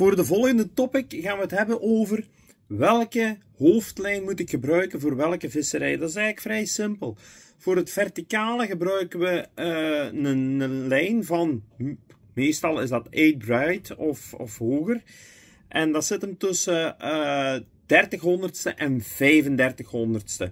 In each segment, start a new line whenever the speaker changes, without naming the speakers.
Voor de volgende topic gaan we het hebben over welke hoofdlijn moet ik gebruiken voor welke visserij. Dat is eigenlijk vrij simpel. Voor het verticale gebruiken we eh, een, lijn van, hm, meestal is dat 8 bright of, of hoger. En dat zit hem tussen uh, eh, 30 honderdste en 35 honderdste.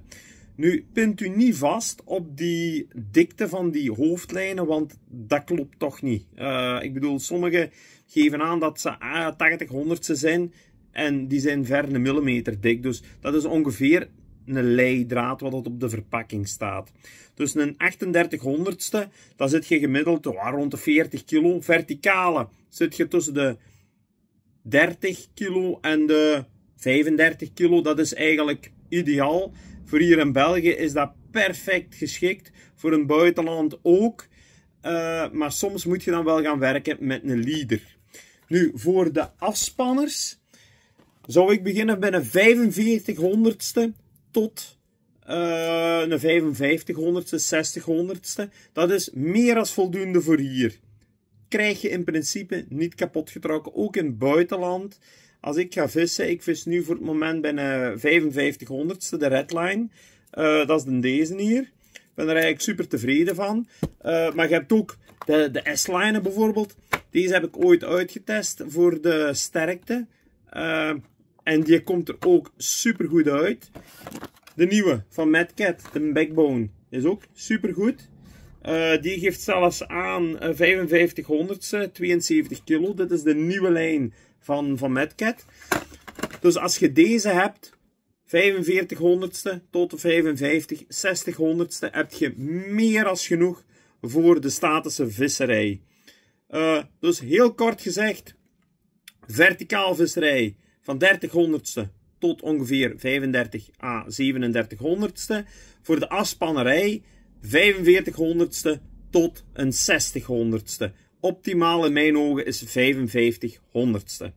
Nu, pint u niet vast op die dikte van die hoofdlijnen, want dat klopt toch niet. Eh, ik bedoel, sommigen geven aan dat ze 80 ah, honderdste zijn en die zijn ver een millimeter dik. Dus dat is ongeveer een leidraad wat op de verpakking staat. Dus een 38 honderdste, daar zit je gemiddeld oh, rond de 40 kilo. Verticale zit je tussen de 30 kilo en de 35 kilo. Dat is eigenlijk ideaal. Voor hier in België is dat perfect geschikt. Voor een buitenland ook. Eh, maar soms moet je dan wel gaan werken met een leader. Nu, voor de afspanners zou ik beginnen bij een 45 honderdste tot eh, een 5500ste, 60 ste Dat is meer als voldoende voor hier. Krijg je in principe niet kapot getrokken, ook in het buitenland. Als ik ga vissen, ik vis nu voor het moment bij een 5500ste de redline. Eh, dat is de deze hier. Ik ben er eigenlijk super tevreden van. Eh, maar je hebt ook de, de s line bijvoorbeeld. Deze heb ik ooit uitgetest voor de sterkte. Eh, en die komt er ook super goed uit. De nieuwe van Madcat, de Backbone, is ook super goed. Eh, die geeft zelfs aan 5500ste, eh, 72 kilo. Dit is de nieuwe lijn van, van Medcat. Dus als je deze hebt, 4500ste tot de 55, 6000ste, heb je meer als genoeg voor de statische visserij. Eh, dus heel kort gezegd, verticaal visserij van 3000ste tot ongeveer 35 a 3700ste. Voor de afspannerij 45 ste tot een 60 honderdste. Optimaal in mijn ogen is 55 honderdste.